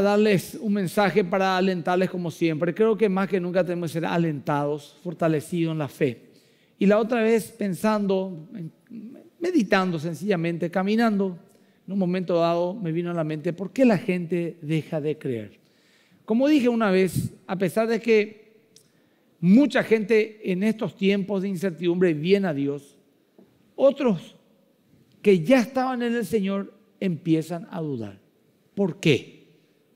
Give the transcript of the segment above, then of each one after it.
darles un mensaje para alentarles como siempre. Creo que más que nunca tenemos que ser alentados, fortalecidos en la fe. Y la otra vez pensando, meditando sencillamente, caminando, en un momento dado me vino a la mente, ¿por qué la gente deja de creer? Como dije una vez, a pesar de que mucha gente en estos tiempos de incertidumbre viene a Dios, otros que ya estaban en el Señor empiezan a dudar. ¿Por qué?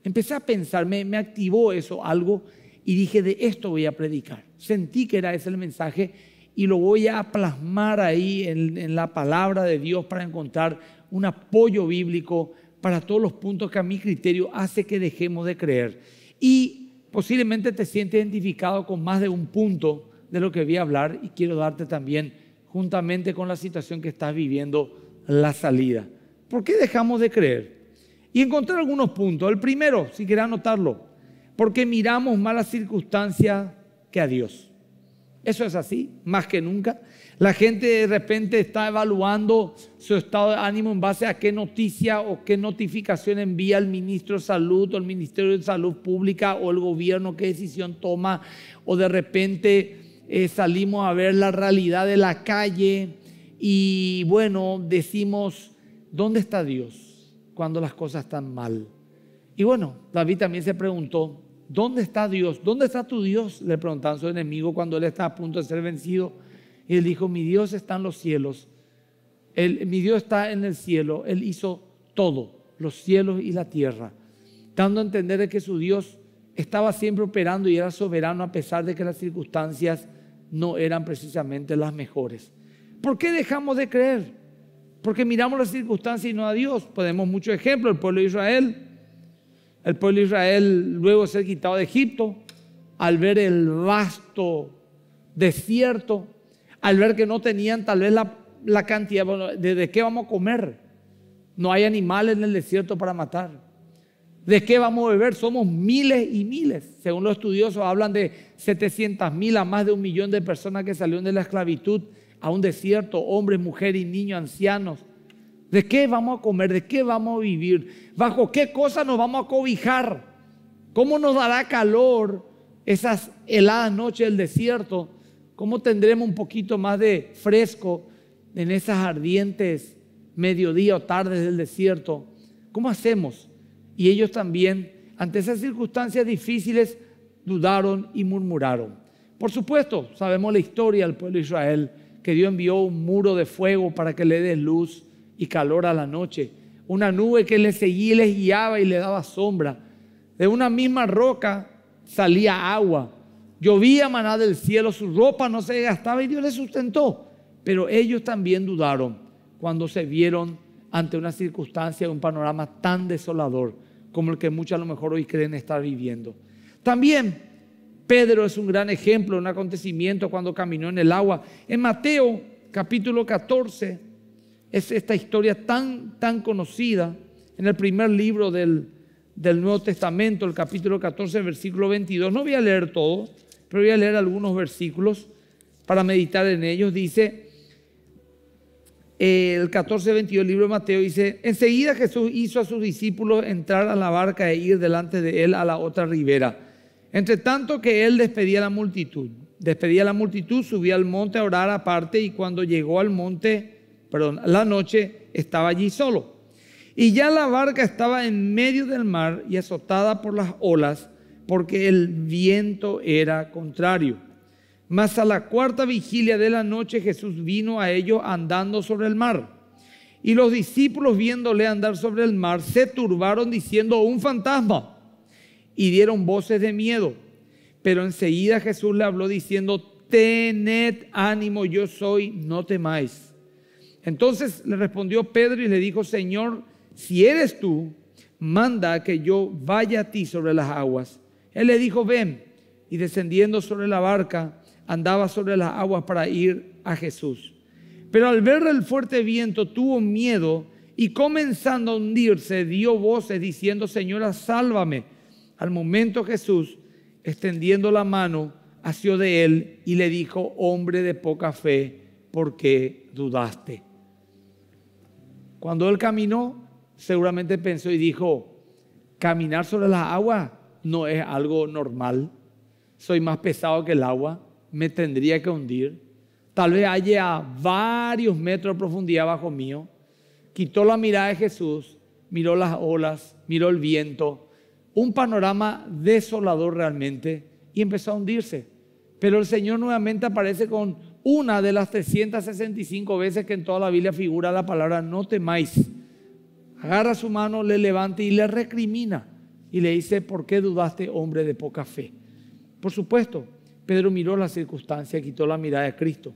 Empecé a pensar, me, activó eso algo y dije, de esto voy a predicar. Sentí que era ese el mensaje y lo voy a plasmar ahí en, en, la palabra de Dios para encontrar un apoyo bíblico para todos los puntos que a mi criterio hace que dejemos de creer. Y posiblemente te sientes identificado con más de un punto de lo que voy a hablar y quiero darte también, juntamente con la situación que estás viviendo, la salida. ¿Por qué dejamos de creer? Y encontré algunos puntos. El primero, si querés anotarlo, porque miramos más las circunstancias que a Dios. Eso es así, más que nunca. La gente de repente está evaluando su estado de ánimo en base a qué noticia o qué notificación envía el ministro de Salud o el Ministerio de Salud Pública o el gobierno, qué decisión toma. O de repente eh, salimos a ver la realidad de la calle y bueno, decimos, ¿dónde está Dios? cuando las cosas están mal. Y bueno, David también se preguntó, ¿dónde está Dios? ¿Dónde está tu Dios? Le preguntaban su enemigo cuando él está a punto de ser vencido. Y él dijo, mi Dios está en los cielos. mi Dios está en el cielo. Él hizo todo, los cielos y la tierra. Dando a entender que su Dios estaba siempre operando y era soberano a pesar de que las circunstancias no eran precisamente las mejores. ¿Por qué dejamos de creer? Porque miramos las circunstancias y no a Dios. Podemos muchos ejemplos. El pueblo de Israel. El pueblo de Israel luego ser quitado de Egipto. Al ver el vasto desierto. Al ver que no tenían tal vez la, cantidad. Bueno, ¿De qué vamos a comer? No hay animales en el desierto para matar. ¿De qué vamos a beber? Somos miles y miles. Según los estudiosos, hablan de 700 mil a más de un millón de personas que salieron de la esclavitud a un desierto, hombres, mujeres y niños, ancianos. ¿De qué vamos a comer? ¿De qué vamos a vivir? ¿Bajo qué cosa nos vamos a cobijar? ¿Cómo nos dará calor esas heladas noches del desierto? ¿Cómo tendremos un poquito más de fresco en esas ardientes mediodía o tardes del desierto? ¿Cómo hacemos? Y ellos también, ante esas circunstancias difíciles, dudaron y murmuraron. Por supuesto, sabemos la historia del pueblo de Israel que Dios envió un muro de fuego para que le dé luz y calor a la noche, una nube que le seguía y les guiaba y le daba sombra. De una misma roca salía agua, llovía maná del cielo, su ropa no se gastaba y Dios le sustentó. Pero ellos también dudaron cuando se vieron ante una circunstancia, un panorama tan desolador como el que muchos a lo mejor hoy creen estar viviendo. También Pedro es un gran ejemplo, un acontecimiento cuando caminó en el agua. En Mateo capítulo 14 es esta historia tan, tan conocida en el primer libro del, Nuevo Testamento, el capítulo 14, versículo 22. No voy a leer todo, pero voy a leer algunos versículos para meditar en ellos. Dice el 14, 22 el libro de Mateo, dice, enseguida Jesús hizo a sus discípulos entrar a la barca e ir delante de él a la otra ribera entre tanto que él despedía a la multitud, despedía la multitud, subía al monte a orar aparte y cuando llegó al monte, perdón, la noche estaba allí solo. Y ya la barca estaba en medio del mar y azotada por las olas porque el viento era contrario. Mas a la cuarta vigilia de la noche Jesús vino a ellos andando sobre el mar. Y los discípulos viéndole andar sobre el mar se turbaron diciendo, un fantasma y dieron voces de miedo. Pero enseguida Jesús le habló diciendo, tened ánimo, yo soy, no temáis. Entonces le respondió Pedro y le dijo, Señor, si eres tú, manda que yo vaya a ti sobre las aguas. Él le dijo, ven, y descendiendo sobre la barca, andaba sobre las aguas para ir a Jesús. Pero al ver el fuerte viento tuvo miedo y comenzando a hundirse dio voces diciendo, Señora, sálvame. Al momento Jesús, extendiendo la mano, asió de él y le dijo, hombre de poca fe, ¿por qué dudaste? Cuando él caminó, seguramente pensó y dijo, caminar sobre las aguas no es algo normal. Soy más pesado que el agua, me tendría que hundir. Tal vez haya varios metros de profundidad bajo mío. Quitó la mirada de Jesús, miró las olas, miró el viento, un panorama desolador realmente y empezó a hundirse. Pero el Señor nuevamente aparece con una de las 365 veces que en toda la Biblia figura la palabra no temáis. Agarra su mano, le levanta y le recrimina y le dice, ¿por qué dudaste, hombre de poca fe? Por supuesto, Pedro miró las circunstancias, quitó la mirada de Cristo.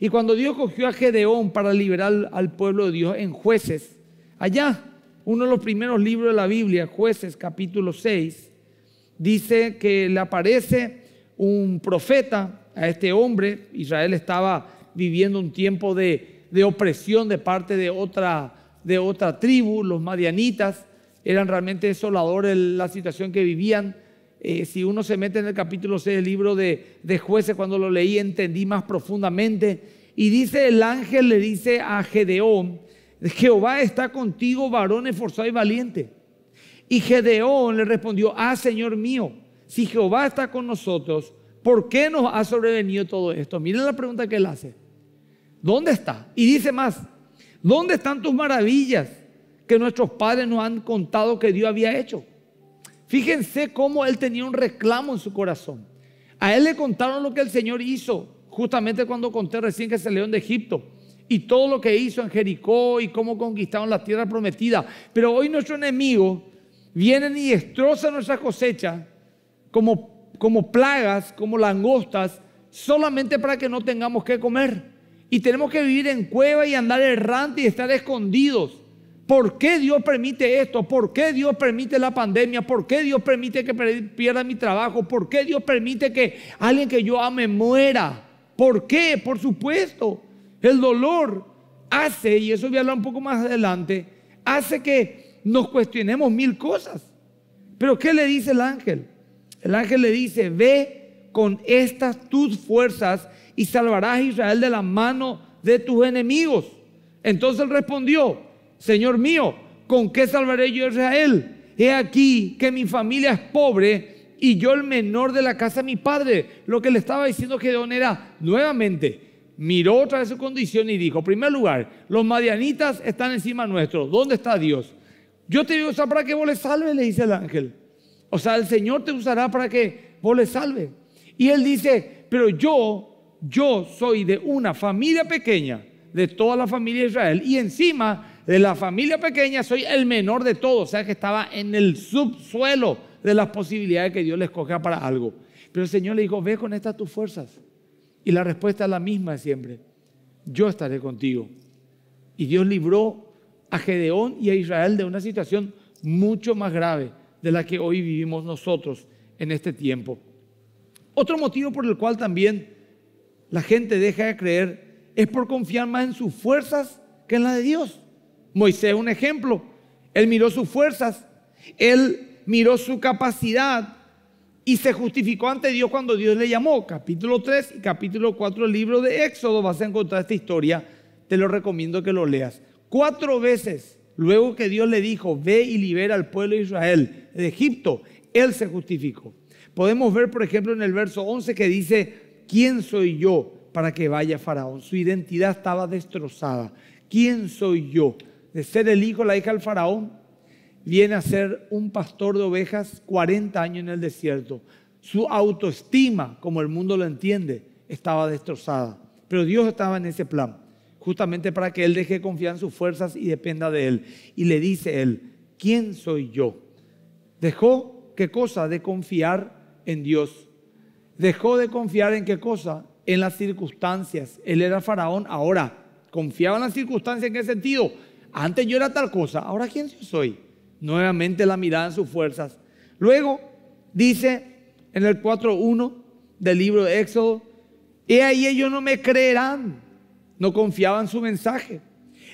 Y cuando Dios cogió a Gedeón para liberar al pueblo de Dios en jueces, allá uno de los primeros libros de la Biblia, jueces capítulo 6, dice que le aparece un profeta a este hombre, Israel estaba viviendo un tiempo de, opresión de parte de otra, de otra tribu, los madianitas, eran realmente desoladores la situación que vivían. Eh, si uno se mete en el capítulo 6 del libro de, de jueces, cuando lo leí entendí más profundamente. Y dice el ángel, le dice a Gedeón, Jehová está contigo, varón esforzado y valiente. Y Gedeón le respondió, ah, Señor mío, si Jehová está con nosotros, ¿por qué nos ha sobrevenido todo esto? Miren la pregunta que él hace. ¿Dónde está? Y dice más, ¿dónde están tus maravillas que nuestros padres nos han contado que Dios había hecho? Fíjense cómo él tenía un reclamo en su corazón. A él le contaron lo que el Señor hizo, justamente cuando conté recién que se león de Egipto y todo lo que hizo en Jericó y cómo conquistaron la tierra prometida. Pero hoy nuestro enemigos vienen y destrozan nuestras cosecha como, como plagas, como langostas, solamente para que no tengamos que comer. Y tenemos que vivir en cueva y andar errante y estar escondidos. ¿Por qué Dios permite esto? ¿Por qué Dios permite la pandemia? ¿Por qué Dios permite que pierda mi trabajo? ¿Por qué Dios permite que alguien que yo ame muera? ¿Por qué? Por supuesto. El dolor hace, y eso voy a hablar un poco más adelante, hace que nos cuestionemos mil cosas. Pero ¿qué le dice el ángel? El ángel le dice, ve con estas tus fuerzas y salvarás a Israel de la mano de tus enemigos. Entonces él respondió, Señor mío, ¿con qué salvaré yo a Israel? He aquí que mi familia es pobre y yo el menor de la casa de mi padre. Lo que le estaba diciendo Gedeón era, nuevamente, miró otra vez su condición y dijo, en primer lugar, los madianitas están encima nuestro, ¿dónde está Dios? Yo te voy a usar para que vos le salves, le dice el ángel. O sea, el Señor te usará para que vos le salves. Y él dice, pero yo, yo soy de una familia pequeña, de toda la familia de Israel, y encima de la familia pequeña soy el menor de todos, o sea que estaba en el subsuelo de las posibilidades que Dios le escogía para algo. Pero el Señor le dijo, ve con estas tus fuerzas. Y la respuesta es la misma siempre. Yo estaré contigo. Y Dios libró a Gedeón y a Israel de una situación mucho más grave de la que hoy vivimos nosotros en este tiempo. Otro motivo por el cual también la gente deja de creer es por confiar más en sus fuerzas que en las de Dios. Moisés es un ejemplo. Él miró sus fuerzas, él miró su capacidad, y se justificó ante Dios cuando Dios le llamó. Capítulo 3 y capítulo 4 del libro de Éxodo vas a encontrar esta historia. Te lo recomiendo que lo leas. Cuatro veces luego que Dios le dijo, ve y libera al pueblo de Israel de Egipto, él se justificó. Podemos ver, por ejemplo, en el verso 11 que dice, ¿quién soy yo para que vaya Faraón? Su identidad estaba destrozada. ¿Quién soy yo? De ser el hijo, la hija del Faraón, viene a ser un pastor de ovejas 40 años en el desierto. Su autoestima, como el mundo lo entiende, estaba destrozada. Pero Dios estaba en ese plan, justamente para que él deje confiar en sus fuerzas y dependa de él. Y le dice él, ¿quién soy yo? Dejó, ¿qué cosa? De confiar en Dios. Dejó de confiar en qué cosa? En las circunstancias. Él era faraón, ahora confiaba en las circunstancias en qué sentido. Antes yo era tal cosa, ahora ¿quién soy? nuevamente la mirada en sus fuerzas. Luego dice en el 4.1 del libro de Éxodo, y ahí ellos no me creerán, no confiaban su mensaje.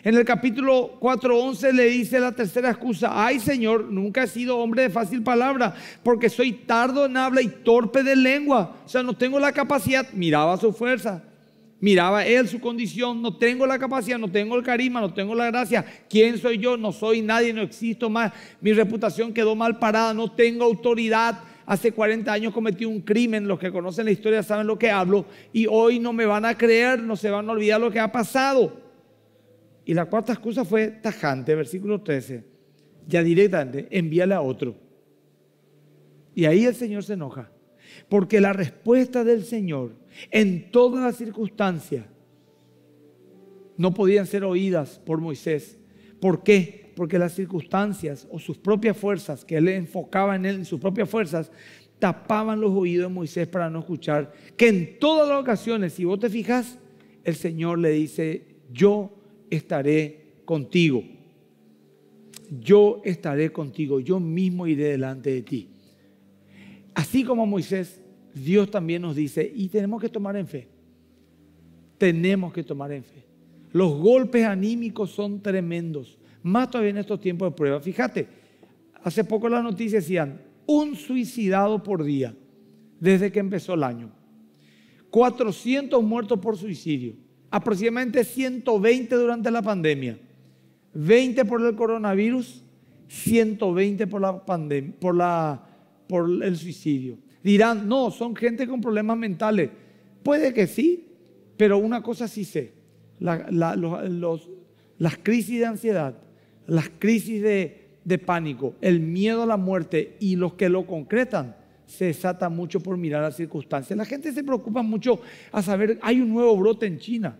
En el capítulo 4.11 le dice la tercera excusa, ay Señor, nunca he sido hombre de fácil palabra, porque soy tardo en habla y torpe de lengua, o sea, no tengo la capacidad, miraba su fuerza. Miraba él su condición, no tengo la capacidad, no tengo el carisma, no tengo la gracia. ¿Quién soy yo? No soy nadie, no existo más. Mi reputación quedó mal parada, no tengo autoridad. Hace 40 años cometí un crimen, los que conocen la historia saben lo que hablo, y hoy no me van a creer, no se van a olvidar lo que ha pasado. Y la cuarta excusa fue tajante, versículo 13. Ya directamente, envíale a otro. Y ahí el Señor se enoja. Porque la respuesta del Señor en todas las circunstancias no podían ser oídas por Moisés. ¿Por qué? Porque las circunstancias o sus propias fuerzas, que él enfocaba en él, en sus propias fuerzas, tapaban los oídos de Moisés para no escuchar. Que en todas las ocasiones, si vos te fijas, el Señor le dice, yo estaré contigo. Yo estaré contigo, yo mismo iré delante de ti. Así como Moisés, Dios también nos dice, y tenemos que tomar en fe. Tenemos que tomar en fe. Los golpes anímicos son tremendos, más todavía en estos tiempos de prueba. Fíjate, hace poco las noticias decían, un suicidado por día desde que empezó el año. 400 muertos por suicidio, aproximadamente 120 durante la pandemia, 20 por el coronavirus, 120 por la, pandemia, por la por el suicidio. Dirán, no, son gente con problemas mentales. Puede que sí, pero una cosa sí sé. las crisis de ansiedad, las crisis de, pánico, el miedo a la muerte y los que lo concretan se desata mucho por mirar las circunstancias. La gente se preocupa mucho a saber, hay un nuevo brote en China,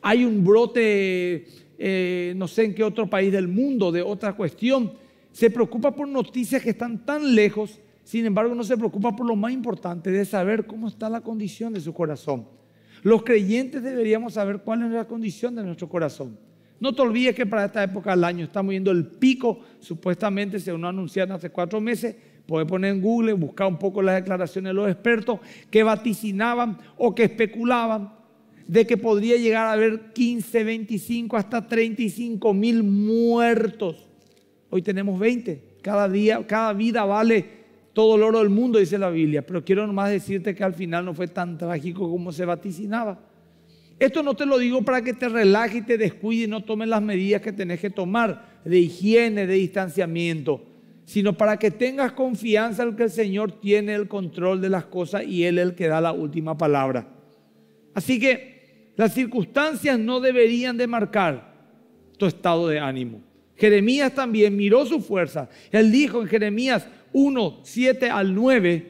hay un brote, eh, no sé en qué otro país del mundo, de otra cuestión. Se preocupa por noticias que están tan lejos sin embargo, no se preocupa por lo más importante de saber cómo está la condición de su corazón. Los creyentes deberíamos saber cuál es la condición de nuestro corazón. No te olvides que para esta época del año estamos viendo el pico, supuestamente, se uno anunciaron hace cuatro meses, Puedes poner en Google, buscar un poco las declaraciones de los expertos que vaticinaban o que especulaban de que podría llegar a haber 15, 25, hasta 35 mil muertos. Hoy tenemos 20. Cada día, cada vida vale todo el oro del mundo, dice la Biblia. Pero quiero nomás decirte que al final no fue tan trágico como se vaticinaba. Esto no te lo digo para que te relajes y te descuides y no tomes las medidas que tenés que tomar de higiene, de distanciamiento, sino para que tengas confianza en que el Señor tiene el control de las cosas y Él es el que da la última palabra. Así que las circunstancias no deberían de marcar tu estado de ánimo. Jeremías también miró su fuerza. Él dijo en Jeremías 1, 7 al 9,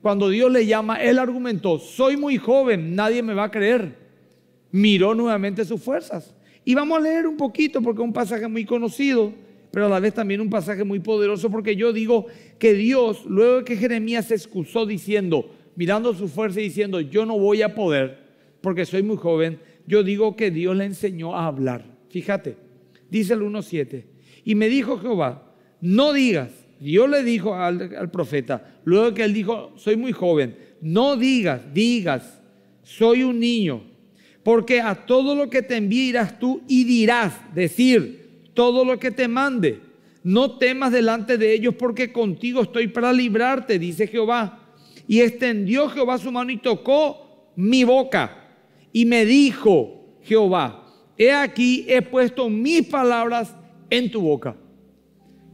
cuando Dios le llama, él argumentó, soy muy joven, nadie me va a creer. Miró nuevamente sus fuerzas. Y vamos a leer un poquito porque es un pasaje muy conocido, pero a la vez también un pasaje muy poderoso porque yo digo que Dios, luego que Jeremías se excusó diciendo, mirando su fuerza y diciendo, yo no voy a poder porque soy muy joven, yo digo que Dios le enseñó a hablar. Fíjate, dice el 1.7, y me dijo Jehová, no digas, Dios le dijo al, profeta, luego que él dijo, soy muy joven, no digas, digas, soy un niño, porque a todo lo que te envíe irás tú y dirás, decir, todo lo que te mande. No temas delante de ellos porque contigo estoy para librarte, dice Jehová. Y extendió Jehová su mano y tocó mi boca. Y me dijo Jehová, he aquí, he puesto mis palabras en tu boca.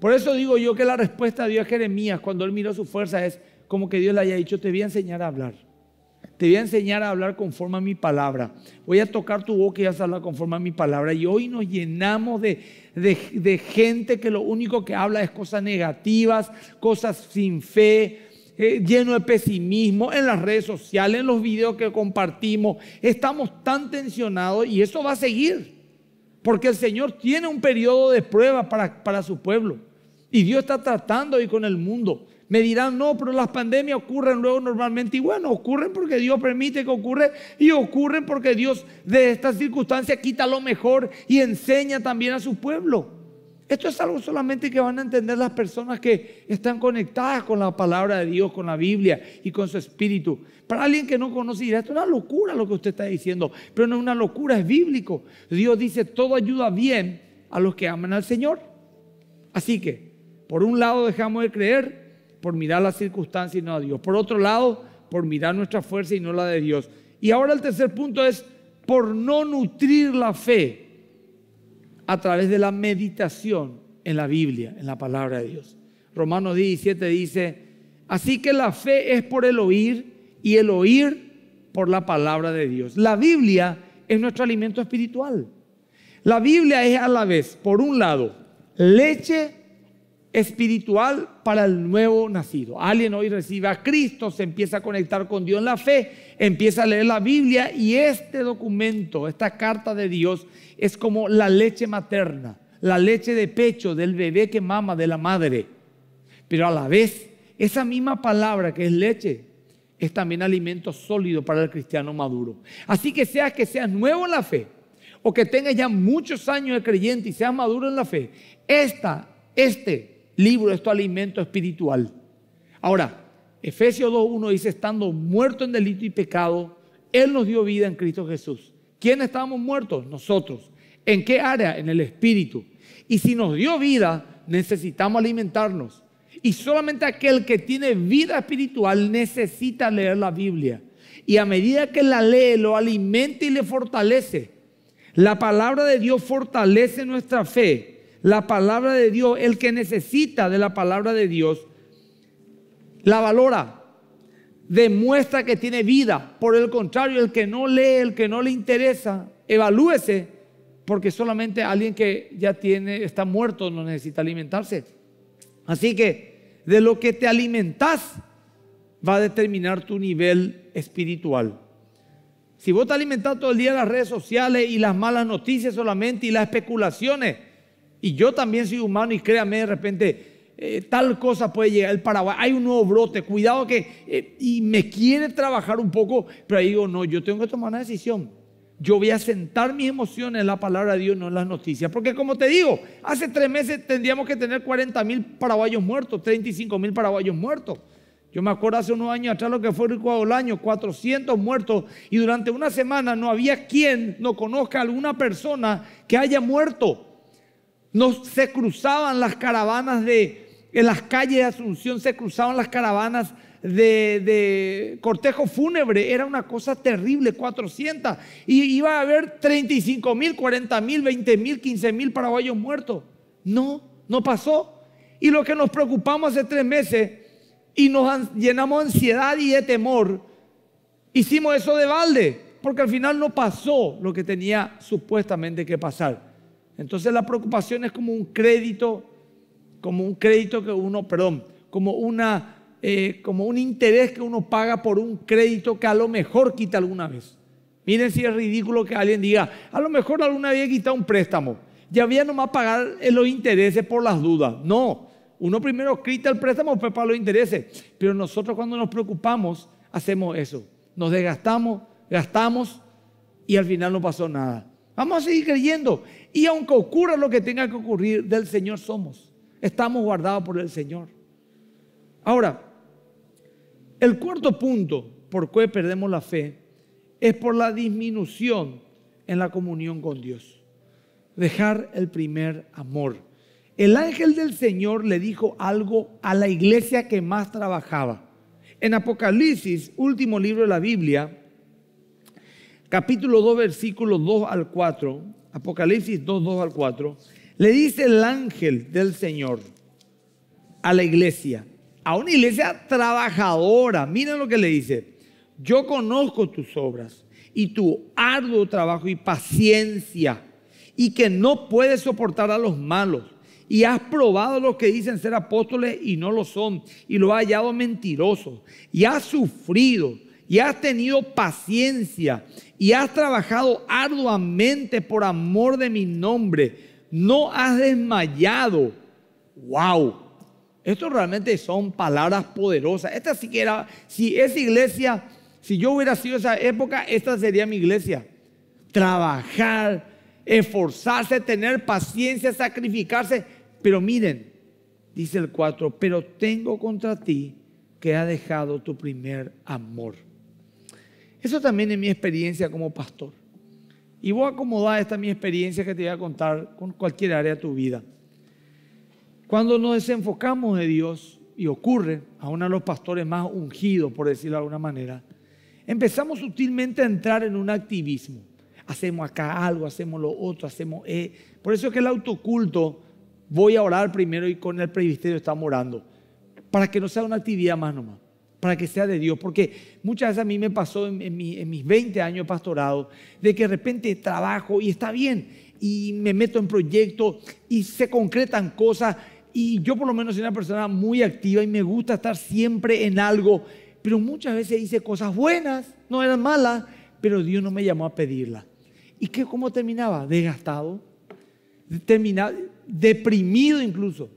Por eso digo yo que la respuesta de Dios a Jeremías cuando él miró su fuerza es como que Dios le haya dicho, te voy a enseñar a hablar. Te voy a enseñar a hablar conforme a mi palabra. Voy a tocar tu boca y vas a hablar conforme a mi palabra. Y hoy nos llenamos de, gente que lo único que habla es cosas negativas, cosas sin fe, eh, lleno de pesimismo en las redes sociales, en los videos que compartimos. Estamos tan tensionados y eso va a seguir. Porque el Señor tiene un periodo de prueba para, para su pueblo. Y Dios está tratando hoy con el mundo. Me dirán, no, pero las pandemias ocurren luego normalmente. Y bueno, ocurren porque Dios permite que ocurra y ocurren porque Dios de estas circunstancias quita lo mejor y enseña también a su pueblo. Esto es algo solamente que van a entender las personas que están conectadas con la palabra de Dios, con la Biblia y con su espíritu. Para alguien que no conoce, dirá, esto es una locura lo que usted está diciendo, pero no es una locura, es bíblico. Dios dice, todo ayuda bien a los que aman al Señor. Así que por un lado dejamos de creer por mirar las circunstancias y no a Dios. Por otro lado, por mirar nuestra fuerza y no la de Dios. Y ahora el tercer punto es por no nutrir la fe a través de la meditación en la Biblia, en la palabra de Dios. Romanos 17 dice, así que la fe es por el oír y el oír por la palabra de Dios. La Biblia es nuestro alimento espiritual. La Biblia es a la vez, por un lado, leche espiritual para el nuevo nacido. Alguien hoy recibe a Cristo, se empieza a conectar con Dios en la fe, empieza a leer la Biblia y este documento, esta carta de Dios, es como la leche materna, la leche de pecho del bebé que mama de la madre. Pero a la vez, esa misma palabra que es leche, es también alimento sólido para el cristiano maduro. Así que sea que seas nuevo en la fe o que tengas ya muchos años de creyente y seas maduro en la fe, esta, este libro de tu alimento espiritual. Ahora, Efesios 2.1 dice, estando muerto en delito y pecado, Él nos dio vida en Cristo Jesús. ¿Quién estábamos muertos? Nosotros. ¿En qué área? En el espíritu. Y si nos dio vida, necesitamos alimentarnos. Y solamente aquel que tiene vida espiritual necesita leer la Biblia. Y a medida que la lee, lo alimenta y le fortalece. La palabra de Dios fortalece nuestra fe la palabra de Dios, el que necesita de la palabra de Dios, la valora, demuestra que tiene vida. Por el contrario, el que no lee, el que no le interesa, evalúese, porque solamente alguien que ya tiene, está muerto, no necesita alimentarse. Así que de lo que te alimentas va a determinar tu nivel espiritual. Si vos te alimentás todo el día las redes sociales y las malas noticias solamente y las especulaciones, y yo también soy humano y créame, de repente eh, tal cosa puede llegar el Paraguay, hay un nuevo brote, cuidado que... Eh, y me quiere trabajar un poco, pero ahí digo, no, yo tengo que tomar una decisión. Yo voy a sentar mis emociones en la palabra de Dios, no en las noticias. Porque como te digo, hace tres meses tendríamos que tener 40 mil paraguayos muertos, 35 mil paraguayos muertos. Yo me acuerdo hace unos años atrás lo que fue Rico año, 400 muertos y durante una semana no había quien no conozca alguna persona que haya muerto. No se cruzaban las caravanas de, en las calles de Asunción se cruzaban las caravanas de, de, cortejo fúnebre, era una cosa terrible, 400. Y iba a haber 35 mil, 40 mil, 20 mil, 15 mil paraguayos muertos. No, no pasó. Y lo que nos preocupamos hace tres meses y nos llenamos de ansiedad y de temor, hicimos eso de balde, porque al final no pasó lo que tenía supuestamente que pasar. Entonces la preocupación es como un crédito, como un crédito que uno, perdón, como, una, eh, como un interés que uno paga por un crédito que a lo mejor quita alguna vez. Miren si es ridículo que alguien diga, a lo mejor alguna vez quitado un préstamo. Ya había nomás pagar eh, los intereses por las dudas. No, uno primero quita el préstamo, después paga los intereses. Pero nosotros cuando nos preocupamos, hacemos eso. Nos desgastamos, gastamos y al final no pasó nada. Vamos a seguir creyendo. Y aunque ocurra lo que tenga que ocurrir, del Señor somos. Estamos guardados por el Señor. Ahora, el cuarto punto por qué perdemos la fe es por la disminución en la comunión con Dios. Dejar el primer amor. El ángel del Señor le dijo algo a la iglesia que más trabajaba. En Apocalipsis, último libro de la Biblia, capítulo 2, versículos 2 al 4, Apocalipsis 2, 2 al 4, le dice el ángel del Señor a la iglesia, a una iglesia trabajadora, miren lo que le dice, yo conozco tus obras y tu arduo trabajo y paciencia y que no puedes soportar a los malos y has probado los que dicen ser apóstoles y no lo son, y lo has hallado mentiroso, y has sufrido y has tenido paciencia y has trabajado arduamente por amor de mi nombre. No has desmayado. ¡Wow! Esto realmente son palabras poderosas. Esta siquiera, si esa iglesia, si yo hubiera sido esa época, esta sería mi iglesia. Trabajar, esforzarse, tener paciencia, sacrificarse. Pero miren, dice el 4, pero tengo contra ti que ha dejado tu primer amor. Eso también es mi experiencia como pastor. Y voy a acomodar esta mi experiencia que te voy a contar con cualquier área de tu vida. Cuando nos desenfocamos de Dios, y ocurre a uno de los pastores más ungidos, por decirlo de alguna manera, empezamos sutilmente a entrar en un activismo. Hacemos acá algo, hacemos lo otro, hacemos... Eh. Por eso es que el autoculto, voy a orar primero y con el presbiterio estamos orando, para que no sea una actividad más nomás para que sea de Dios. Porque muchas veces a mí me pasó en, mis 20 años de pastorado, de que de repente trabajo y está bien, y me meto en proyectos y se concretan cosas. Y yo por lo menos soy una persona muy activa y me gusta estar siempre en algo, pero muchas veces hice cosas buenas, no eran malas, pero Dios no me llamó a pedirla. ¿Y qué, cómo terminaba? Desgastado, terminaba, deprimido incluso.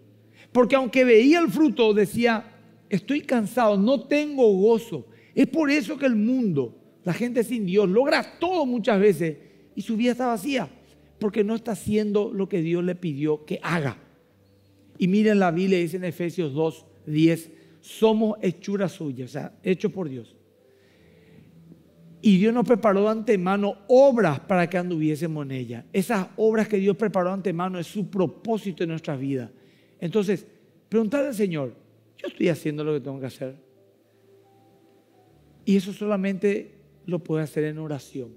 Porque aunque veía el fruto, decía, estoy cansado, no tengo gozo. Es por eso que el mundo, la gente sin Dios, logra todo muchas veces y su vida está vacía, porque no está haciendo lo que Dios le pidió que haga. Y miren la Biblia, dice en Efesios 2, 10, somos hechuras suyas, o sea, hechos por Dios. Y Dios nos preparó de antemano obras para que anduviésemos en ellas. Esas obras que Dios preparó de antemano es su propósito en nuestras vidas. Entonces, preguntad al Señor, yo estoy haciendo lo que tengo que hacer. Y eso solamente lo puedes hacer en oración.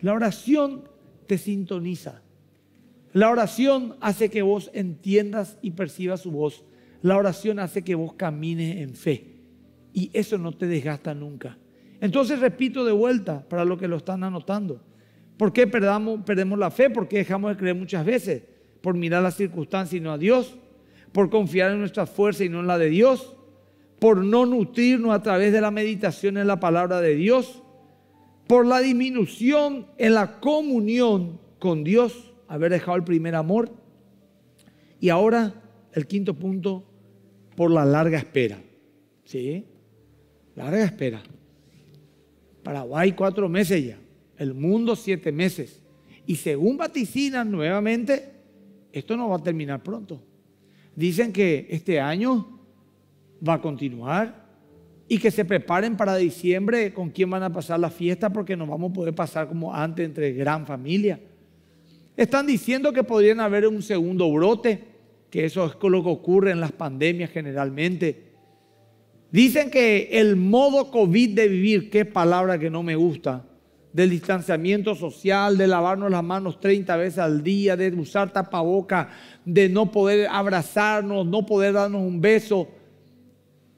La oración te sintoniza. La oración hace que vos entiendas y percibas su voz. La oración hace que vos camines en fe. Y eso no te desgasta nunca. Entonces repito de vuelta para los que lo están anotando. ¿Por qué perdemos la fe? ¿Por qué dejamos de creer muchas veces? Por mirar las circunstancias y no a Dios por confiar en nuestra fuerza y no en la de Dios, por no nutrirnos a través de la meditación en la palabra de Dios, por la disminución en la comunión con Dios, haber dejado el primer amor, y ahora el quinto punto, por la larga espera. ¿Sí? Larga espera. Paraguay cuatro meses ya, el mundo siete meses. Y según vaticinan nuevamente, esto no va a terminar pronto dicen que este año va a continuar y que se preparen para diciembre con quién van a pasar la fiesta porque nos vamos a poder pasar como antes entre gran familia. Están diciendo que podrían haber un segundo brote, que eso es lo que ocurre en las pandemias generalmente. Dicen que el modo COVID de vivir, qué palabra que no me gusta, del distanciamiento social, de lavarnos las manos 30 veces al día, de usar tapaboca, de no poder abrazarnos, no poder darnos un beso,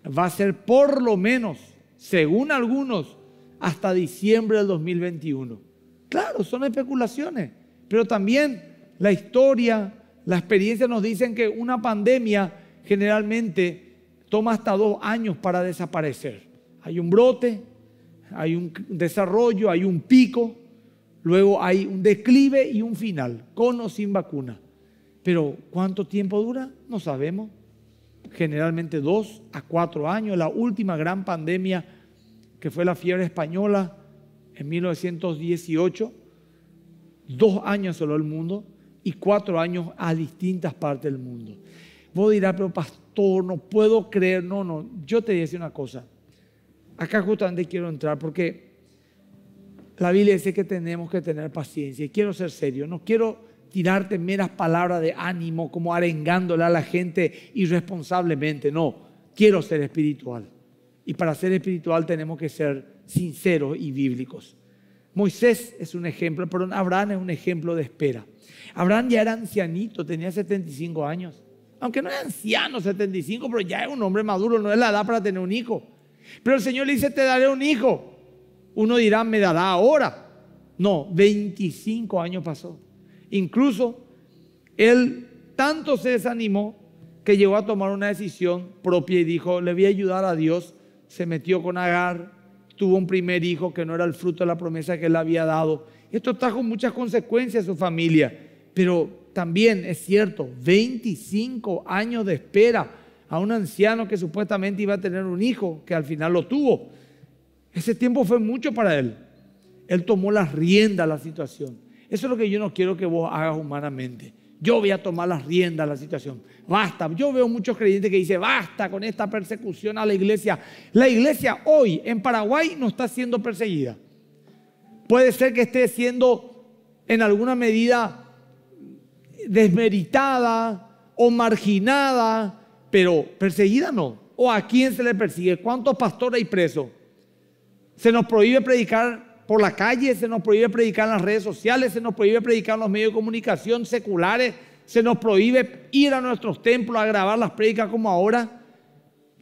va a ser por lo menos, según algunos, hasta diciembre del 2021. Claro, son especulaciones, pero también la historia, la experiencia nos dicen que una pandemia generalmente toma hasta dos años para desaparecer. Hay un brote, hay un desarrollo, hay un pico, luego hay un declive y un final, con o sin vacuna. Pero ¿cuánto tiempo dura? No sabemos. Generalmente dos a cuatro años. La última gran pandemia que fue la fiebre española en 1918, dos años solo el mundo y cuatro años a distintas partes del mundo. Vos dirás, pero pastor, no puedo creer. No, no, yo te decía una cosa. Acá justamente quiero entrar porque la Biblia dice que tenemos que tener paciencia. Y quiero ser serio, no quiero tirarte meras palabras de ánimo como arengándole a la gente irresponsablemente. No, quiero ser espiritual. Y para ser espiritual tenemos que ser sinceros y bíblicos. Moisés es un ejemplo, pero Abraham es un ejemplo de espera. Abraham ya era ancianito, tenía 75 años. Aunque no es anciano 75, pero ya es un hombre maduro, no es la edad para tener un hijo. Pero el Señor le dice, te daré un hijo. Uno dirá, me dará ahora. No, 25 años pasó. Incluso él tanto se desanimó que llegó a tomar una decisión propia y dijo, le voy a ayudar a Dios. Se metió con Agar, tuvo un primer hijo que no era el fruto de la promesa que él había dado. Esto trajo muchas consecuencias a su familia, pero también es cierto, 25 años de espera a un anciano que supuestamente iba a tener un hijo, que al final lo tuvo. Ese tiempo fue mucho para él. Él tomó las riendas de la situación. Eso es lo que yo no quiero que vos hagas humanamente. Yo voy a tomar las riendas de la situación. Basta. Yo veo muchos creyentes que dicen, basta con esta persecución a la iglesia. La iglesia hoy en Paraguay no está siendo perseguida. Puede ser que esté siendo en alguna medida desmeritada o marginada pero perseguida no. ¿O a quién se le persigue? ¿Cuántos pastores hay presos? Se nos prohíbe predicar por la calle, se nos prohíbe predicar en las redes sociales, se nos prohíbe predicar en los medios de comunicación seculares, se nos prohíbe ir a nuestros templos a grabar las predicas como ahora.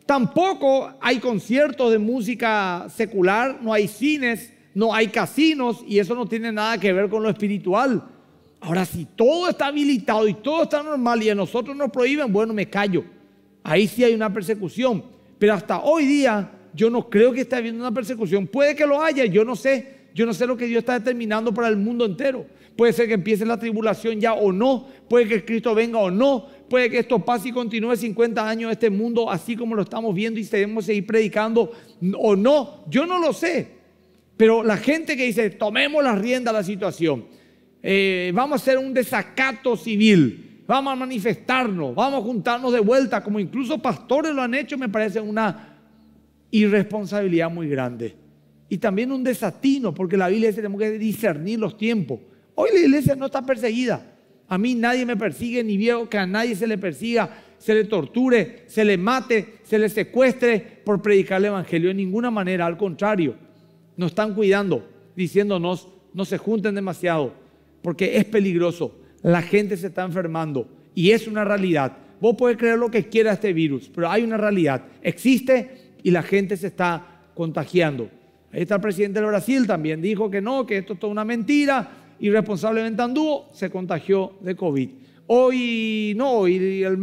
Tampoco hay conciertos de música secular, no hay cines, no hay casinos y eso no tiene nada que ver con lo espiritual. Ahora, si todo está habilitado y todo está normal y a nosotros nos prohíben, bueno, me callo ahí sí hay una persecución. Pero hasta hoy día yo no creo que esté habiendo una persecución. Puede que lo haya, yo no sé. Yo no sé lo que Dios está determinando para el mundo entero. Puede ser que empiece la tribulación ya o no. Puede que Cristo venga o no. Puede que esto pase y continúe 50 años este mundo así como lo estamos viendo y debemos seguir predicando o no. Yo no lo sé. Pero la gente que dice, tomemos la rienda de la situación. Eh, vamos a hacer un desacato civil vamos a manifestarnos, vamos a juntarnos de vuelta, como incluso pastores lo han hecho, me parece una irresponsabilidad muy grande. Y también un desatino, porque la Biblia dice, tenemos que discernir los tiempos. Hoy la iglesia no está perseguida. A mí nadie me persigue, ni veo que a nadie se le persiga, se le torture, se le mate, se le secuestre por predicar el Evangelio. De ninguna manera, al contrario, nos están cuidando, diciéndonos, no se junten demasiado, porque es peligroso. La gente se está enfermando y es una realidad. Vos podés creer lo que quiera este virus, pero hay una realidad. Existe y la gente se está contagiando. Ahí está el presidente del Brasil también, dijo que no, que esto es toda una mentira, y responsablemente anduvo, se contagió de COVID. Hoy, no, hoy, el,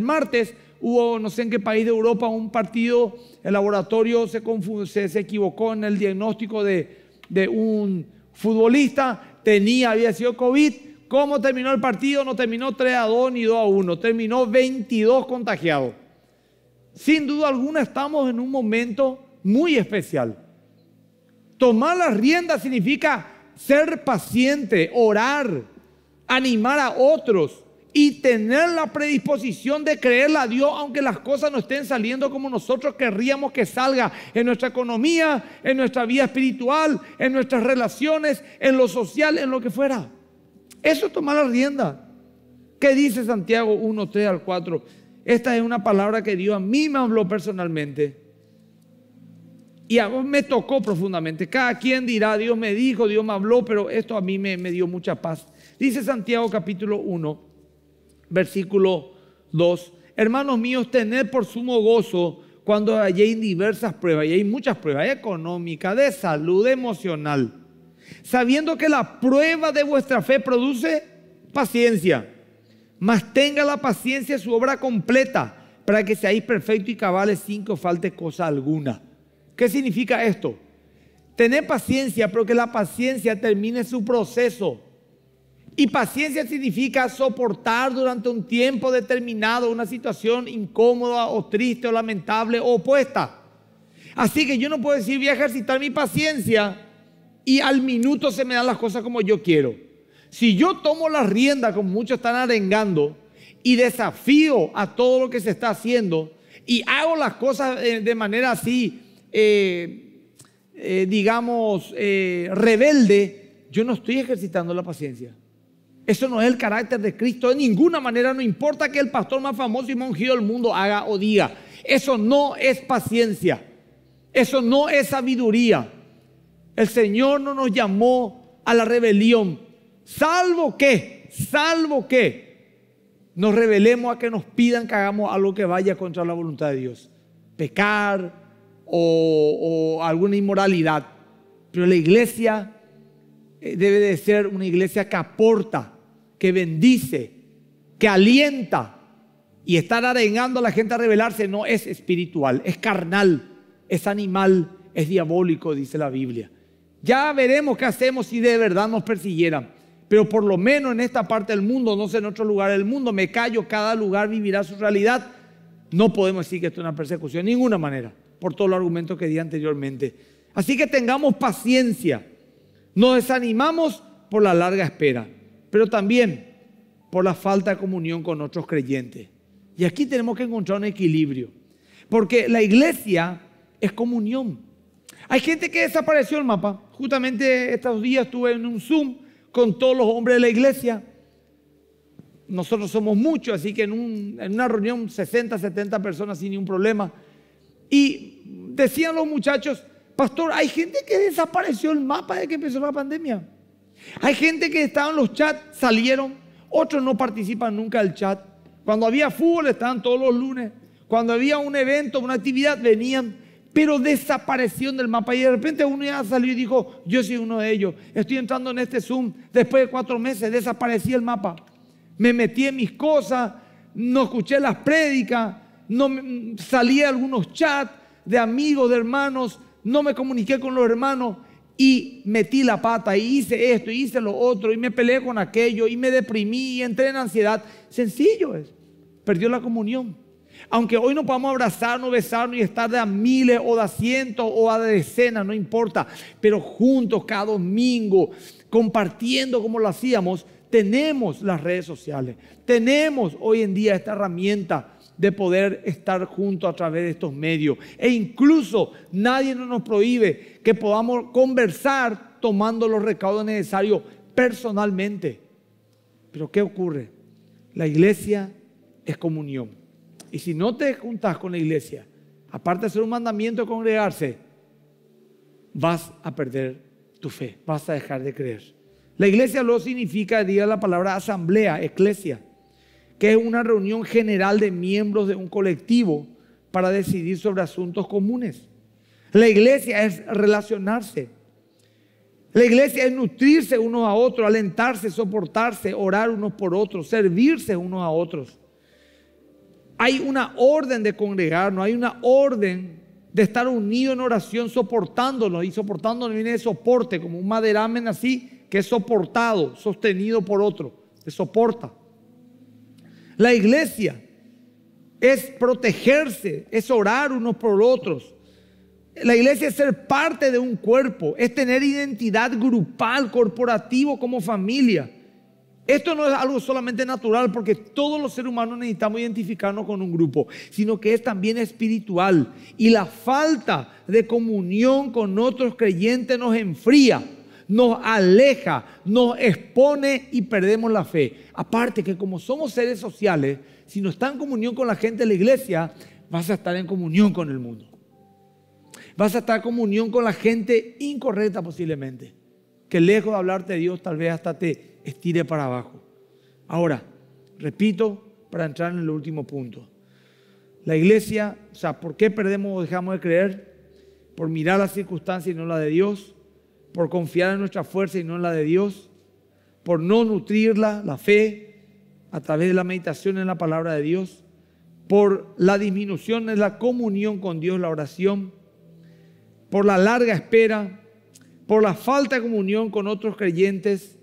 martes hubo, no sé en qué país de Europa, un partido, el laboratorio se, se equivocó en el diagnóstico de, un futbolista, tenía, había sido COVID, ¿Cómo terminó el partido? No terminó 3 a 2 ni 2 a 1, terminó 22 contagiados. Sin duda alguna estamos en un momento muy especial. Tomar las riendas significa ser paciente, orar, animar a otros y tener la predisposición de creerle a Dios aunque las cosas no estén saliendo como nosotros querríamos que salga en nuestra economía, en nuestra vida espiritual, en nuestras relaciones, en lo social, en lo que fuera. Eso es tomar la rienda. ¿Qué dice Santiago 1, 3 al 4? Esta es una palabra que Dios a mí me habló personalmente. Y a vos me tocó profundamente. Cada quien dirá, Dios me dijo, Dios me habló, pero esto a mí me, dio mucha paz. Dice Santiago capítulo 1, versículo 2. Hermanos míos, tened por sumo gozo cuando hay diversas pruebas, y hay muchas pruebas, económicas de salud, emocional sabiendo que la prueba de vuestra fe produce paciencia. Mas tenga la paciencia su obra completa, para que seáis perfectos y cabales sin que os falte cosa alguna. ¿Qué significa esto? Tener paciencia, pero que la paciencia termine su proceso. Y paciencia significa soportar durante un tiempo determinado una situación incómoda o triste o lamentable o opuesta. Así que yo no puedo decir voy a ejercitar mi paciencia y al minuto se me dan las cosas como yo quiero. Si yo tomo la rienda, como muchos están arengando, y desafío a todo lo que se está haciendo, y hago las cosas eh, de manera así, eh, eh, digamos, rebelde, yo no estoy ejercitando la paciencia. Eso no es el carácter de Cristo. De ninguna manera, no importa que el pastor más famoso y monjido del mundo haga o diga. Eso no es paciencia. Eso no es sabiduría. El Señor no nos llamó a la rebelión, salvo que, salvo que nos rebelemos a que nos pidan que hagamos algo que vaya contra la voluntad de Dios. Pecar o, alguna inmoralidad. Pero la iglesia eh, debe de ser una iglesia que aporta, que bendice, que alienta. Y estar arengando a la gente a rebelarse no es espiritual, es carnal, es animal, es diabólico, dice la Biblia. Ya veremos qué hacemos si de verdad nos persiguieran. Pero por lo menos en esta parte del mundo, no sé en otro lugar del mundo, me callo, cada lugar vivirá su realidad. No podemos decir que esto es una persecución, de ninguna manera, por todos los argumentos que di anteriormente. Así que tengamos paciencia. Nos desanimamos por la larga espera, pero también por la falta de comunión con otros creyentes. Y aquí tenemos que encontrar un equilibrio, porque la iglesia es comunión. Hay gente que desapareció el mapa. Justamente estos días estuve en un Zoom con todos los hombres de la iglesia. Nosotros somos muchos, así que en, una reunión 60, 70 personas sin ningún problema. Y decían los muchachos, pastor, hay gente que desapareció el mapa de que empezó la pandemia. Hay gente que estaba en los chats, salieron, otros no participan nunca del chat. Cuando había fútbol estaban todos los lunes. Cuando había un evento, una actividad, venían pero desapareció del mapa. Y de repente uno ya salió y dijo, yo soy uno de ellos. Estoy entrando en este Zoom. Después de cuatro meses desaparecí el mapa. Me metí en mis cosas, no escuché las prédicas, no salí a algunos chats de amigos, de hermanos, no me comuniqué con los hermanos y metí la pata y hice esto y hice lo otro y me peleé con aquello y me deprimí y entré en ansiedad. Sencillo es. Perdió la comunión aunque hoy no podamos abrazarnos, besarnos y estar de a miles o de a cientos o a decenas, no importa, pero juntos cada domingo, compartiendo como lo hacíamos, tenemos las redes sociales, tenemos hoy en día esta herramienta de poder estar juntos a través de estos medios. E incluso nadie nos prohíbe que podamos conversar tomando los recaudos necesarios personalmente. Pero ¿qué ocurre? La iglesia es comunión. Y si no te juntas con la iglesia, aparte de ser un mandamiento congregarse, vas a perder tu fe, vas a dejar de creer. La iglesia lo significa, diga la palabra asamblea, eclesia, que es una reunión general de miembros de un colectivo para decidir sobre asuntos comunes. La iglesia es relacionarse. La iglesia es nutrirse Uno a otro, alentarse, soportarse, orar unos por otros, servirse unos a otros hay una orden de congregarnos, hay una orden de estar unidos en oración soportándonos. Y soportándonos viene de soporte, como un maderamen así, que es soportado, sostenido por otro, se soporta. La iglesia es protegerse, es orar unos por otros. La iglesia es ser parte de un cuerpo, es tener identidad grupal, corporativo, como familia. Esto no es algo solamente natural porque todos los seres humanos necesitamos identificarnos con un grupo, sino que es también espiritual. Y la falta de comunión con otros creyentes nos enfría, nos aleja, nos expone y perdemos la fe. Aparte que como somos seres sociales, si no está en comunión con la gente de la iglesia, vas a estar en comunión con el mundo. Vas a estar en comunión con la gente incorrecta posiblemente que lejos de hablarte de Dios tal vez hasta te estire para abajo. Ahora, repito, para entrar en el último punto. La iglesia, o sea, ¿por qué perdemos o dejamos de creer? Por mirar las circunstancias y no la de Dios, por confiar en nuestra fuerza y no en la de Dios, por no nutrirla, la fe, a través de la meditación en la palabra de Dios, por la disminución en la comunión con Dios, la oración, por la larga espera, por la falta de comunión con otros creyentes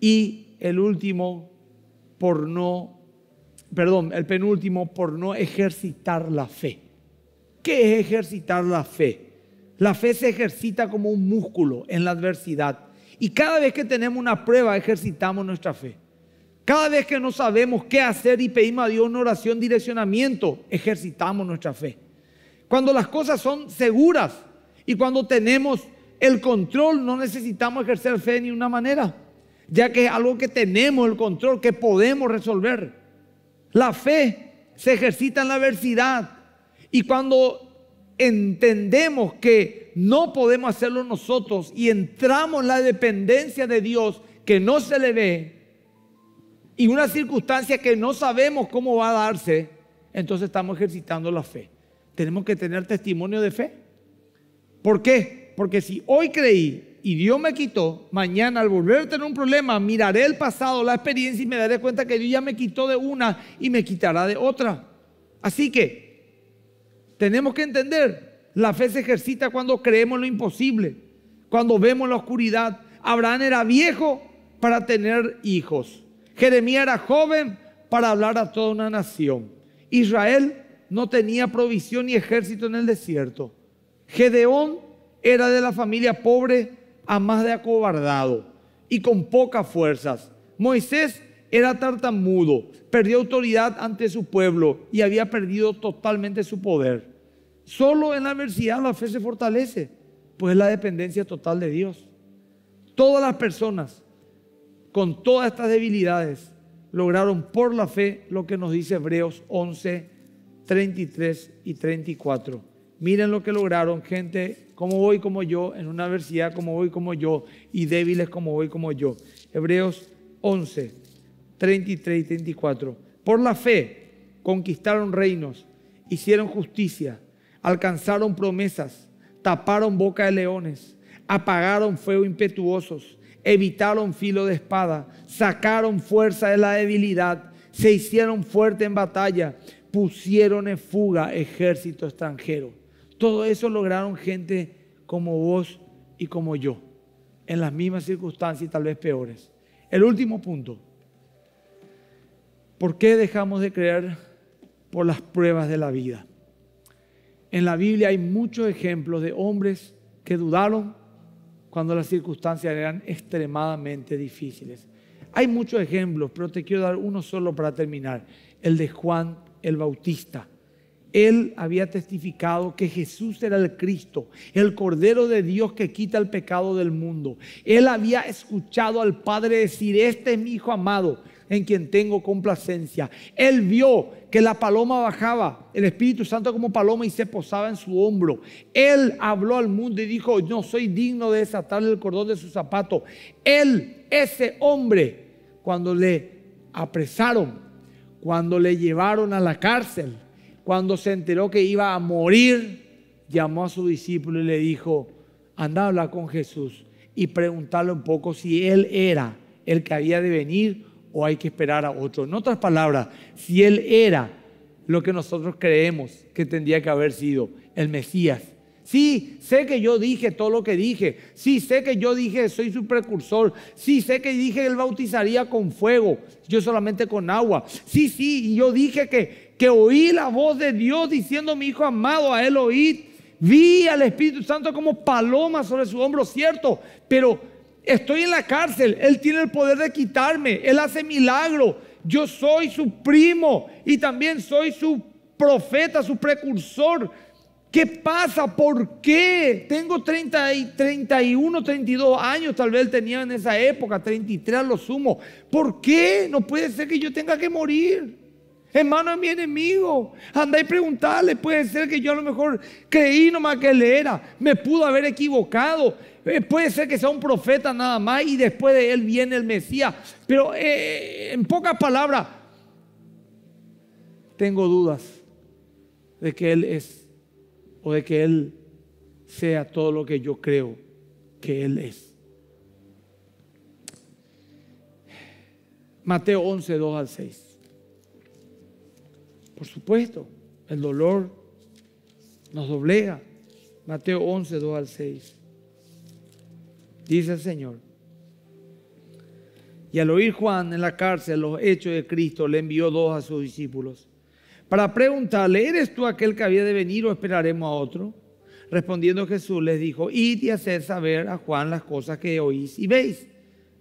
y el último por no, perdón, el penúltimo por no ejercitar la fe. ¿Qué es ejercitar la fe? La fe se ejercita como un músculo en la adversidad. Y cada vez que tenemos una prueba, ejercitamos nuestra fe. Cada vez que no sabemos qué hacer y pedimos a Dios una oración, direccionamiento, ejercitamos nuestra fe. Cuando las cosas son seguras y cuando tenemos el control no necesitamos ejercer fe de ninguna manera, ya que es algo que tenemos el control, que podemos resolver. La fe se ejercita en la adversidad y cuando entendemos que no podemos hacerlo nosotros y entramos en la dependencia de Dios que no se le ve y una circunstancia que no sabemos cómo va a darse, entonces estamos ejercitando la fe. Tenemos que tener testimonio de fe. ¿Por qué? Porque si hoy creí y Dios me quitó, mañana al volver a tener un problema, miraré el pasado, la experiencia y me daré cuenta que Dios ya me quitó de una y me quitará de otra. Así que tenemos que entender, la fe se ejercita cuando creemos lo imposible, cuando vemos la oscuridad. Abraham era viejo para tener hijos. Jeremías era joven para hablar a toda una nación. Israel no tenía provisión ni ejército en el desierto. Gedeón era de la familia pobre a más de acobardado y con pocas fuerzas. Moisés era tartamudo, perdió autoridad ante su pueblo y había perdido totalmente su poder. Solo en la adversidad la fe se fortalece, pues es la dependencia total de Dios. Todas las personas con todas estas debilidades lograron por la fe lo que nos dice Hebreos 11, 33 y 34. Miren lo que lograron gente como voy como yo, en una adversidad como voy como yo, y débiles como voy como yo. Hebreos 11, 33 y 34. Por la fe conquistaron reinos, hicieron justicia, alcanzaron promesas, taparon boca de leones, apagaron fuego impetuosos, evitaron filo de espada, sacaron fuerza de la debilidad, se hicieron fuerte en batalla, pusieron en fuga ejército extranjero. Todo eso lograron gente como vos y como yo, en las mismas circunstancias y tal vez peores. El último punto. ¿Por qué dejamos de creer por las pruebas de la vida? En la Biblia hay muchos ejemplos de hombres que dudaron cuando las circunstancias eran extremadamente difíciles. Hay muchos ejemplos, pero te quiero dar uno solo para terminar, el de Juan el Bautista. Él había testificado que Jesús era el Cristo, el Cordero de Dios que quita el pecado del mundo. Él había escuchado al Padre decir, este es mi Hijo amado, en quien tengo complacencia. Él vio que la paloma bajaba, el Espíritu Santo como paloma y se posaba en su hombro. Él habló al mundo y dijo, no soy digno de desatarle el cordón de su zapato. Él, ese hombre, cuando le apresaron, cuando le llevaron a la cárcel, cuando se enteró que iba a morir, llamó a su discípulo y le dijo, anda a hablar con Jesús y preguntarle un poco si él era el que había de venir o hay que esperar a otro. En otras palabras, si él era lo que nosotros creemos que tendría que haber sido el Mesías. Sí, sé que yo dije todo lo que dije. Sí, sé que yo dije soy su precursor. Sí, sé que dije él bautizaría con fuego, yo solamente con agua. Sí, sí, y yo dije que que oí la voz de Dios diciendo, mi hijo amado, a él oí Vi al Espíritu Santo como paloma sobre su hombro, cierto, pero estoy en la cárcel, él tiene el poder de quitarme, él hace milagro, yo soy su primo y también soy su profeta, su precursor. ¿Qué pasa? ¿Por qué? Tengo 30 31, 32 años, tal vez tenía en esa época, 33 a lo sumo. ¿Por qué? No puede ser que yo tenga que morir. Hermano es mi enemigo. Anda y preguntarle. Puede ser que yo a lo mejor creí nomás que él era. Me pudo haber equivocado. Eh, puede ser que sea un profeta nada más y después de él viene el Mesías. Pero eh, eh, en pocas palabras, tengo dudas de que él es o de que él sea todo lo que yo creo que él es. Mateo 11, 2 al 6. Por supuesto, el dolor nos doblega. Mateo 11, 2 al 6. Dice el Señor. Y al oír Juan en la cárcel los hechos de Cristo, le envió dos a sus discípulos para preguntarle, ¿eres tú aquel que había de venir o esperaremos a otro? Respondiendo Jesús les dijo, id y haced saber a Juan las cosas que oís y veis.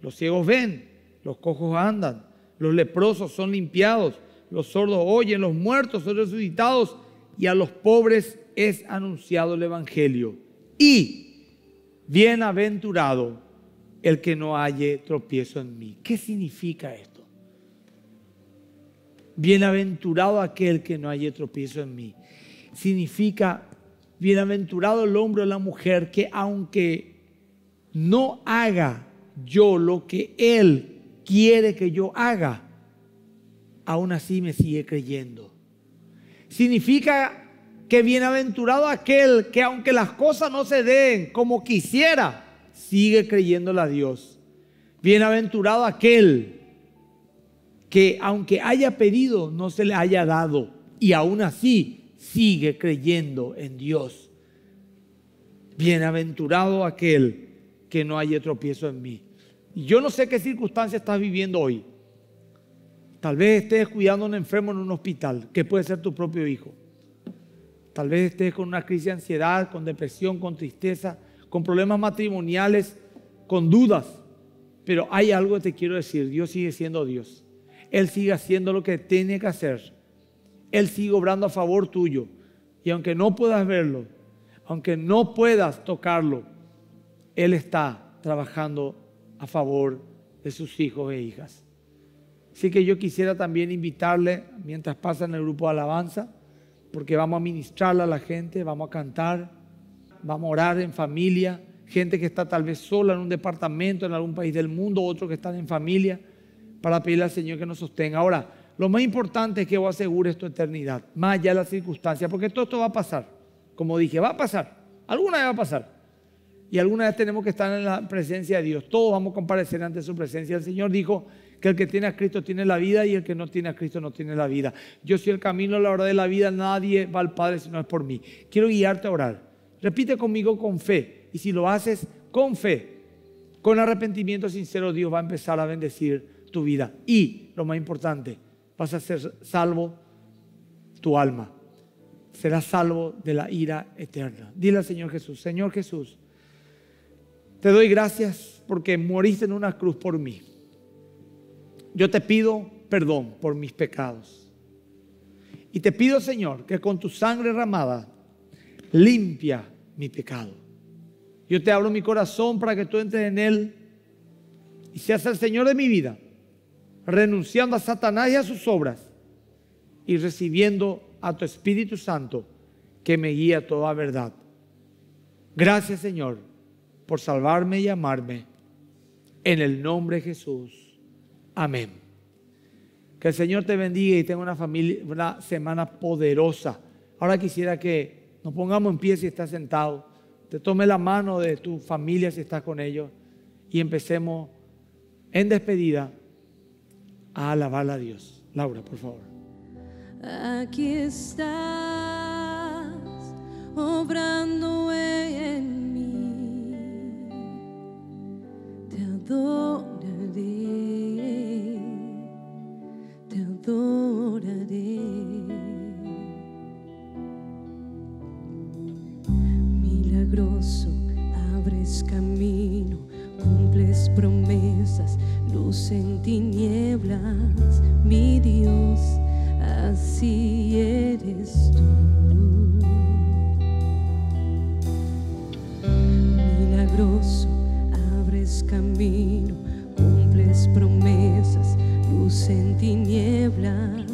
Los ciegos ven, los cojos andan, los leprosos son limpiados los sordos oyen, los muertos son resucitados y a los pobres es anunciado el Evangelio. Y bienaventurado el que no halle tropiezo en mí. ¿Qué significa esto? Bienaventurado aquel que no halle tropiezo en mí. Significa bienaventurado el hombre o la mujer que aunque no haga yo lo que él quiere que yo haga, aún así me sigue creyendo. Significa que bienaventurado aquel que aunque las cosas no se den como quisiera, sigue creyéndole a Dios. Bienaventurado aquel que aunque haya pedido, no se le haya dado. Y aún así sigue creyendo en Dios. Bienaventurado aquel que no haya tropiezo en mí. Yo no sé qué circunstancia estás viviendo hoy. Tal vez estés cuidando a un enfermo en un hospital, que puede ser tu propio hijo. Tal vez estés con una crisis de ansiedad, con depresión, con tristeza, con problemas matrimoniales, con dudas. Pero hay algo que te quiero decir, Dios sigue siendo Dios. Él sigue haciendo lo que tiene que hacer. Él sigue obrando a favor tuyo. Y aunque no puedas verlo, aunque no puedas tocarlo, Él está trabajando a favor de sus hijos e hijas. Así que yo quisiera también invitarle, mientras pasan el grupo de alabanza, porque vamos a ministrarle a la gente, vamos a cantar, vamos a orar en familia, gente que está tal vez sola en un departamento, en algún país del mundo, otro que están en familia, para pedirle al Señor que nos sostenga. Ahora, lo más importante es que vos asegures tu eternidad, más allá de las circunstancias, porque todo esto va a pasar. Como dije, va a pasar, alguna vez va a pasar. Y alguna vez tenemos que estar en la presencia de Dios. Todos vamos a comparecer ante su presencia. El Señor dijo, que el que tiene a Cristo tiene la vida y el que no tiene a Cristo no tiene la vida. Yo soy el camino, a la hora de la vida, nadie va al Padre si no es por mí. Quiero guiarte a orar. Repite conmigo con fe y si lo haces con fe, con arrepentimiento sincero, Dios va a empezar a bendecir tu vida y, lo más importante, vas a ser salvo tu alma. Serás salvo de la ira eterna. Dile al Señor Jesús, Señor Jesús, te doy gracias porque moriste en una cruz por mí yo te pido perdón por mis pecados. Y te pido, Señor, que con tu sangre ramada limpia mi pecado. Yo te abro mi corazón para que tú entres en él y seas el Señor de mi vida, renunciando a Satanás y a sus obras y recibiendo a tu Espíritu Santo que me guía toda verdad. Gracias, Señor, por salvarme y amarme. En el nombre de Jesús. Amén. Que el Señor te bendiga y tenga una, familia, una semana poderosa. Ahora quisiera que nos pongamos en pie si estás sentado. Te tome la mano de tu familia si estás con ellos. Y empecemos en despedida a alabar a Dios. Laura, por favor. Aquí estás obrando en mí. Te adoraré. Milagroso, abres camino, cumples promesas, luz en tinieblas, mi Dios, así eres tú. Milagroso, abres camino, cumples promesas, luz en tinieblas Love.